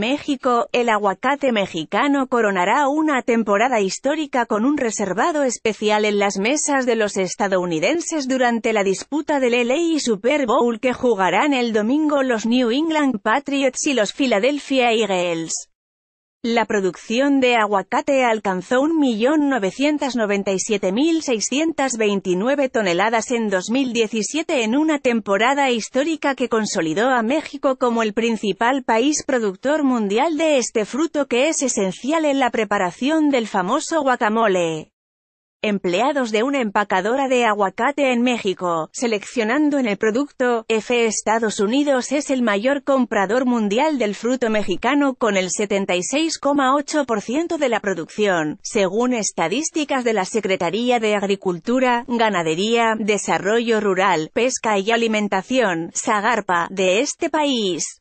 México, el aguacate mexicano coronará una temporada histórica con un reservado especial en las mesas de los estadounidenses durante la disputa del LA Super Bowl que jugarán el domingo los New England Patriots y los Philadelphia Eagles. La producción de aguacate alcanzó 1.997.629 toneladas en 2017 en una temporada histórica que consolidó a México como el principal país productor mundial de este fruto que es esencial en la preparación del famoso guacamole empleados de una empacadora de aguacate en México, seleccionando en el producto, F. Estados Unidos es el mayor comprador mundial del fruto mexicano con el 76,8% de la producción, según estadísticas de la Secretaría de Agricultura, Ganadería, Desarrollo Rural, Pesca y Alimentación, Sagarpa, de este país.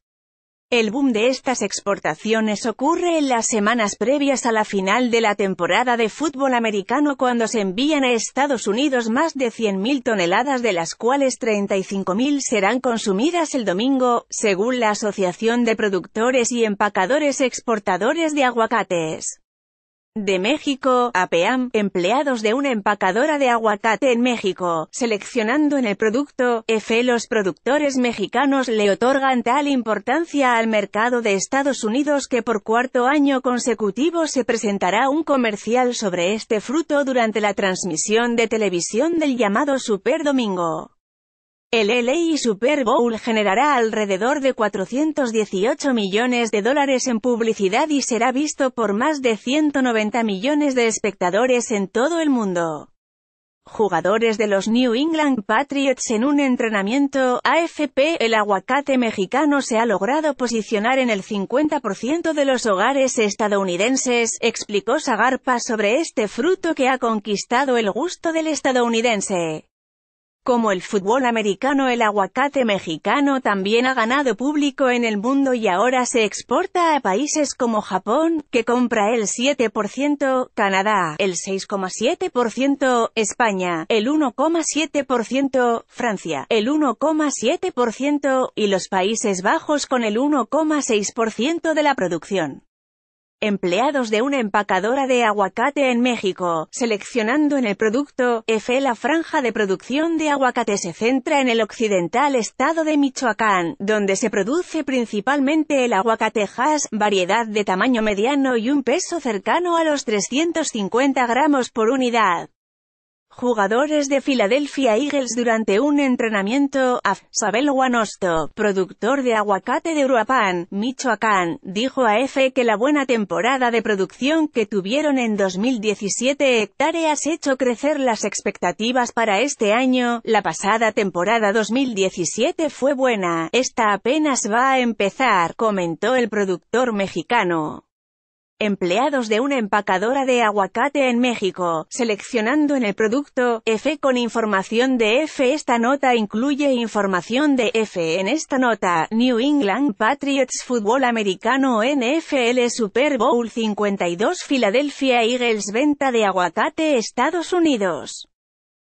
El boom de estas exportaciones ocurre en las semanas previas a la final de la temporada de fútbol americano cuando se envían a Estados Unidos más de 100.000 toneladas de las cuales 35.000 serán consumidas el domingo, según la Asociación de Productores y Empacadores Exportadores de Aguacates de México, APAM, empleados de una empacadora de aguacate en México, seleccionando en el producto, EFE Los productores mexicanos le otorgan tal importancia al mercado de Estados Unidos que por cuarto año consecutivo se presentará un comercial sobre este fruto durante la transmisión de televisión del llamado Super Domingo. El LA Super Bowl generará alrededor de 418 millones de dólares en publicidad y será visto por más de 190 millones de espectadores en todo el mundo. Jugadores de los New England Patriots en un entrenamiento AFP, el aguacate mexicano se ha logrado posicionar en el 50% de los hogares estadounidenses, explicó Sagarpa sobre este fruto que ha conquistado el gusto del estadounidense. Como el fútbol americano, el aguacate mexicano también ha ganado público en el mundo y ahora se exporta a países como Japón, que compra el 7%, Canadá, el 6,7%, España, el 1,7%, Francia, el 1,7% y los Países Bajos con el 1,6% de la producción empleados de una empacadora de aguacate en México, seleccionando en el producto, EFE La franja de producción de aguacate se centra en el occidental estado de Michoacán, donde se produce principalmente el aguacate aguacatejas, variedad de tamaño mediano y un peso cercano a los 350 gramos por unidad jugadores de Philadelphia Eagles durante un entrenamiento, a Sabel Guanosto, productor de aguacate de Uruapan, Michoacán, dijo a EFE que la buena temporada de producción que tuvieron en 2017 hectáreas hecho crecer las expectativas para este año, la pasada temporada 2017 fue buena, esta apenas va a empezar, comentó el productor mexicano. Empleados de una empacadora de aguacate en México, seleccionando en el producto F con información de F. Esta nota incluye información de F. En esta nota, New England Patriots Fútbol Americano NFL Super Bowl 52 Philadelphia Eagles Venta de aguacate Estados Unidos.